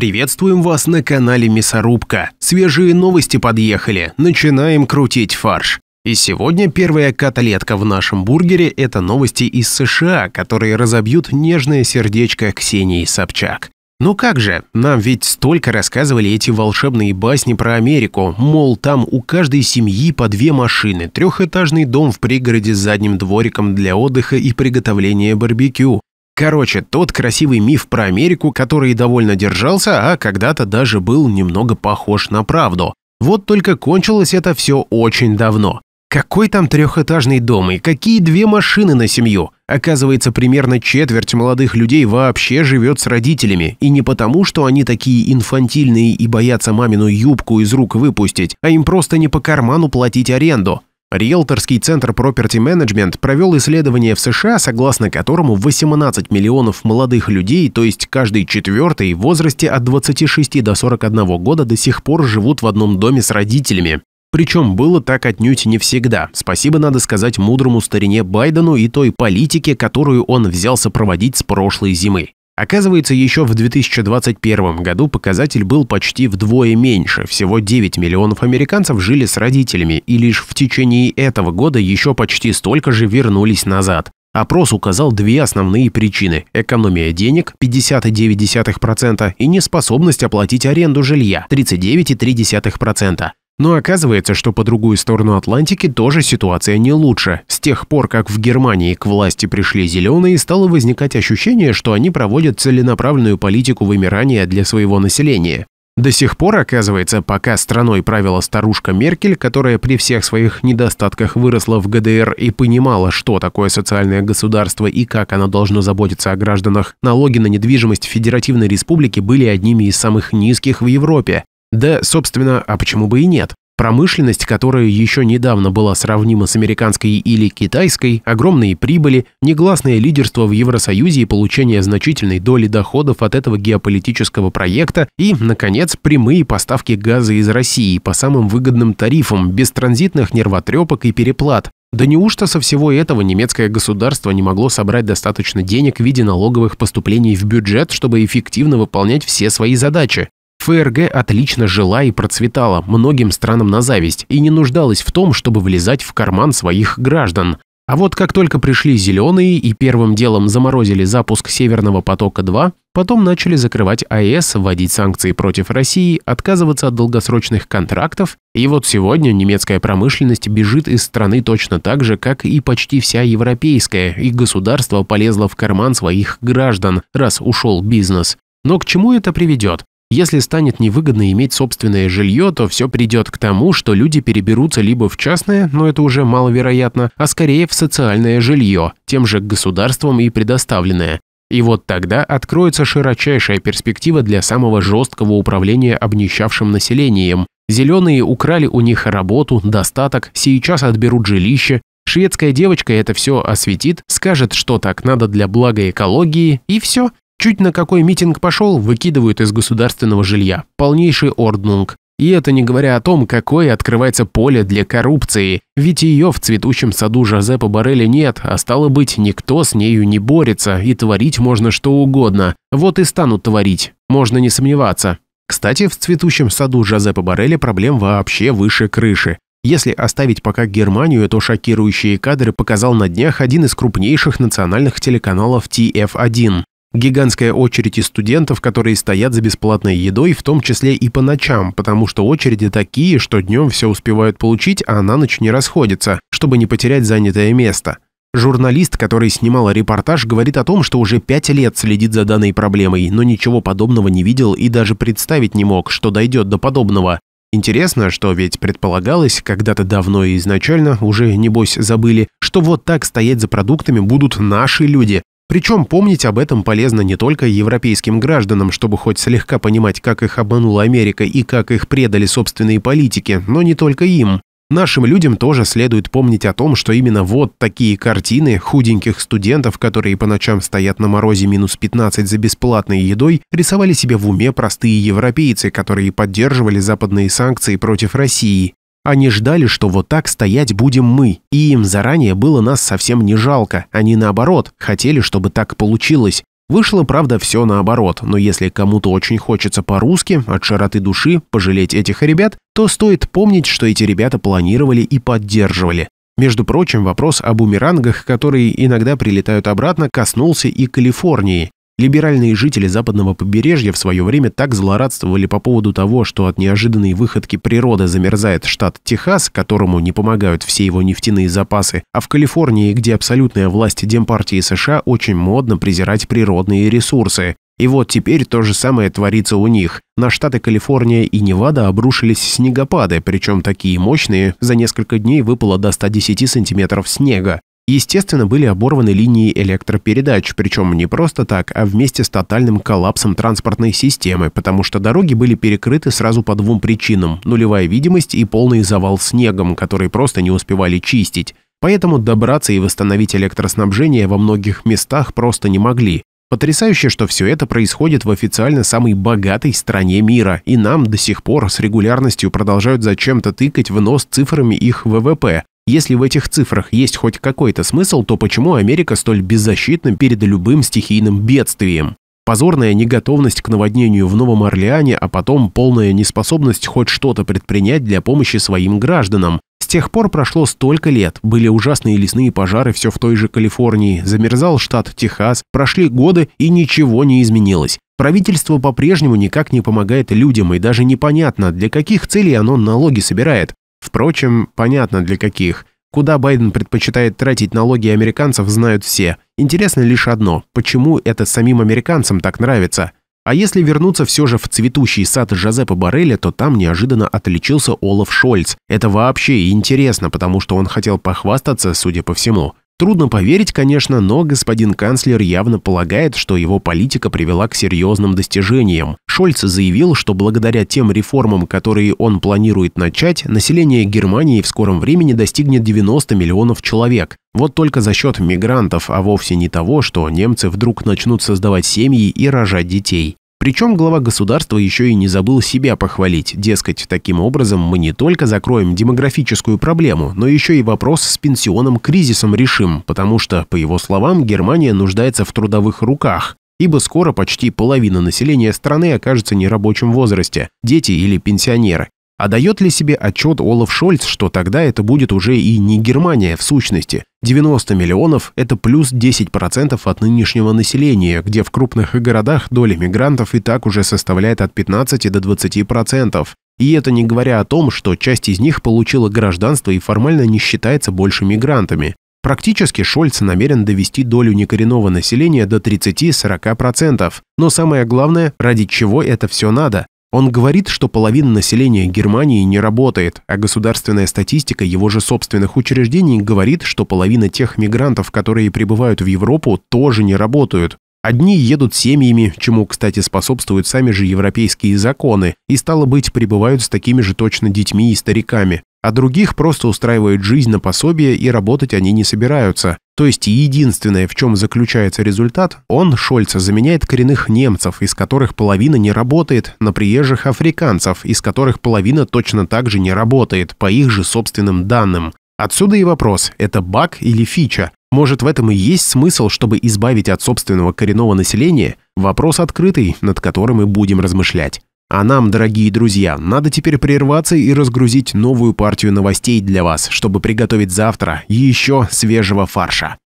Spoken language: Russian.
Приветствуем вас на канале Мясорубка. Свежие новости подъехали, начинаем крутить фарш. И сегодня первая котлетка в нашем бургере – это новости из США, которые разобьют нежное сердечко Ксении Собчак. Ну как же, нам ведь столько рассказывали эти волшебные басни про Америку, мол, там у каждой семьи по две машины, трехэтажный дом в пригороде с задним двориком для отдыха и приготовления барбекю, Короче, тот красивый миф про Америку, который довольно держался, а когда-то даже был немного похож на правду. Вот только кончилось это все очень давно. Какой там трехэтажный дом и какие две машины на семью? Оказывается, примерно четверть молодых людей вообще живет с родителями. И не потому, что они такие инфантильные и боятся мамину юбку из рук выпустить, а им просто не по карману платить аренду. Риэлторский центр Property Management провел исследование в США, согласно которому 18 миллионов молодых людей, то есть каждый четвертый, в возрасте от 26 до 41 года до сих пор живут в одном доме с родителями. Причем было так отнюдь не всегда. Спасибо, надо сказать, мудрому старине Байдену и той политике, которую он взялся проводить с прошлой зимы. Оказывается, еще в 2021 году показатель был почти вдвое меньше. Всего 9 миллионов американцев жили с родителями, и лишь в течение этого года еще почти столько же вернулись назад. Опрос указал две основные причины – экономия денег – 59,9% и неспособность оплатить аренду жилья – 39,3%. Но оказывается, что по другую сторону Атлантики тоже ситуация не лучше. С тех пор, как в Германии к власти пришли зеленые, стало возникать ощущение, что они проводят целенаправленную политику вымирания для своего населения. До сих пор, оказывается, пока страной правила старушка Меркель, которая при всех своих недостатках выросла в ГДР и понимала, что такое социальное государство и как оно должно заботиться о гражданах, налоги на недвижимость Федеративной Республики были одними из самых низких в Европе. Да, собственно, а почему бы и нет? Промышленность, которая еще недавно была сравнима с американской или китайской, огромные прибыли, негласное лидерство в Евросоюзе и получение значительной доли доходов от этого геополитического проекта и, наконец, прямые поставки газа из России по самым выгодным тарифам, без транзитных нервотрепок и переплат. Да неужто со всего этого немецкое государство не могло собрать достаточно денег в виде налоговых поступлений в бюджет, чтобы эффективно выполнять все свои задачи? ФРГ отлично жила и процветала, многим странам на зависть, и не нуждалась в том, чтобы влезать в карман своих граждан. А вот как только пришли «зеленые» и первым делом заморозили запуск «Северного потока-2», потом начали закрывать АЭС, вводить санкции против России, отказываться от долгосрочных контрактов, и вот сегодня немецкая промышленность бежит из страны точно так же, как и почти вся европейская, и государство полезло в карман своих граждан, раз ушел бизнес. Но к чему это приведет? Если станет невыгодно иметь собственное жилье, то все придет к тому, что люди переберутся либо в частное, но это уже маловероятно, а скорее в социальное жилье, тем же государством и предоставленное. И вот тогда откроется широчайшая перспектива для самого жесткого управления обнищавшим населением. Зеленые украли у них работу, достаток, сейчас отберут жилище. Шведская девочка это все осветит, скажет, что так надо для блага экологии, и все. Чуть на какой митинг пошел, выкидывают из государственного жилья. Полнейший орднунг. И это не говоря о том, какое открывается поле для коррупции, ведь ее в цветущем саду Жозепа Барелли нет, а стало быть, никто с нею не борется, и творить можно что угодно. Вот и станут творить, можно не сомневаться. Кстати, в цветущем саду Жозепа Барелли проблем вообще выше крыши. Если оставить пока Германию, то шокирующие кадры показал на днях один из крупнейших национальных телеканалов TF1. Гигантская очередь из студентов, которые стоят за бесплатной едой, в том числе и по ночам, потому что очереди такие, что днем все успевают получить, а на ночь не расходятся, чтобы не потерять занятое место. Журналист, который снимал репортаж, говорит о том, что уже пять лет следит за данной проблемой, но ничего подобного не видел и даже представить не мог, что дойдет до подобного. Интересно, что ведь предполагалось, когда-то давно и изначально, уже небось забыли, что вот так стоять за продуктами будут наши люди, причем помнить об этом полезно не только европейским гражданам, чтобы хоть слегка понимать, как их обманула Америка и как их предали собственные политики, но не только им. Нашим людям тоже следует помнить о том, что именно вот такие картины худеньких студентов, которые по ночам стоят на морозе минус 15 за бесплатной едой, рисовали себе в уме простые европейцы, которые поддерживали западные санкции против России. Они ждали, что вот так стоять будем мы, и им заранее было нас совсем не жалко, они наоборот, хотели, чтобы так получилось. Вышло, правда, все наоборот, но если кому-то очень хочется по-русски, от широты души, пожалеть этих ребят, то стоит помнить, что эти ребята планировали и поддерживали. Между прочим, вопрос о бумерангах, которые иногда прилетают обратно, коснулся и Калифорнии. Либеральные жители западного побережья в свое время так злорадствовали по поводу того, что от неожиданной выходки природы замерзает штат Техас, которому не помогают все его нефтяные запасы, а в Калифорнии, где абсолютная власть Демпартии США, очень модно презирать природные ресурсы. И вот теперь то же самое творится у них. На штаты Калифорния и Невада обрушились снегопады, причем такие мощные, за несколько дней выпало до 110 сантиметров снега. Естественно, были оборваны линии электропередач, причем не просто так, а вместе с тотальным коллапсом транспортной системы, потому что дороги были перекрыты сразу по двум причинам – нулевая видимость и полный завал снегом, который просто не успевали чистить. Поэтому добраться и восстановить электроснабжение во многих местах просто не могли. Потрясающе, что все это происходит в официально самой богатой стране мира, и нам до сих пор с регулярностью продолжают зачем-то тыкать в нос цифрами их ВВП, если в этих цифрах есть хоть какой-то смысл, то почему Америка столь беззащитна перед любым стихийным бедствием? Позорная неготовность к наводнению в Новом Орлеане, а потом полная неспособность хоть что-то предпринять для помощи своим гражданам. С тех пор прошло столько лет, были ужасные лесные пожары все в той же Калифорнии, замерзал штат Техас, прошли годы и ничего не изменилось. Правительство по-прежнему никак не помогает людям и даже непонятно, для каких целей оно налоги собирает. Впрочем, понятно для каких. Куда Байден предпочитает тратить налоги американцев, знают все. Интересно лишь одно – почему это самим американцам так нравится? А если вернуться все же в цветущий сад Жозепа Барреля, то там неожиданно отличился Олаф Шольц. Это вообще интересно, потому что он хотел похвастаться, судя по всему. Трудно поверить, конечно, но господин канцлер явно полагает, что его политика привела к серьезным достижениям. Шольц заявил, что благодаря тем реформам, которые он планирует начать, население Германии в скором времени достигнет 90 миллионов человек. Вот только за счет мигрантов, а вовсе не того, что немцы вдруг начнут создавать семьи и рожать детей. Причем глава государства еще и не забыл себя похвалить, дескать, таким образом мы не только закроем демографическую проблему, но еще и вопрос с пенсионным кризисом решим, потому что, по его словам, Германия нуждается в трудовых руках, ибо скоро почти половина населения страны окажется в нерабочем возрасте, дети или пенсионеры. А дает ли себе отчет Олаф Шольц, что тогда это будет уже и не Германия в сущности? 90 миллионов – это плюс 10% от нынешнего населения, где в крупных городах доля мигрантов и так уже составляет от 15 до 20%. И это не говоря о том, что часть из них получила гражданство и формально не считается больше мигрантами. Практически Шольц намерен довести долю некоренного населения до 30-40%, но самое главное, ради чего это все надо. Он говорит, что половина населения Германии не работает, а государственная статистика его же собственных учреждений говорит, что половина тех мигрантов, которые прибывают в Европу, тоже не работают. Одни едут семьями, чему, кстати, способствуют сами же европейские законы, и, стало быть, прибывают с такими же точно детьми и стариками а других просто устраивает жизнь на пособие и работать они не собираются. То есть единственное, в чем заключается результат, он, Шольца, заменяет коренных немцев, из которых половина не работает, на приезжих африканцев, из которых половина точно так же не работает, по их же собственным данным. Отсюда и вопрос, это баг или фича? Может, в этом и есть смысл, чтобы избавить от собственного коренного населения? Вопрос открытый, над которым мы будем размышлять. А нам, дорогие друзья, надо теперь прерваться и разгрузить новую партию новостей для вас, чтобы приготовить завтра еще свежего фарша.